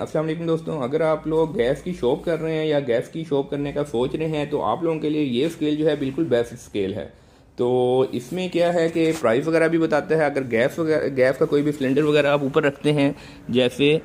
असलम दोस्तों अगर आप लोग गैस की शॉप कर रहे हैं या गैस की शॉप करने का सोच रहे हैं तो आप लोगों के लिए ये स्केल जो है बिल्कुल बेस्ट स्केल है तो इसमें क्या है कि प्राइस वगैरह भी बताता है अगर गैस वगैरह गैस का कोई भी सिलेंडर वगैरह आप ऊपर रखते हैं जैसे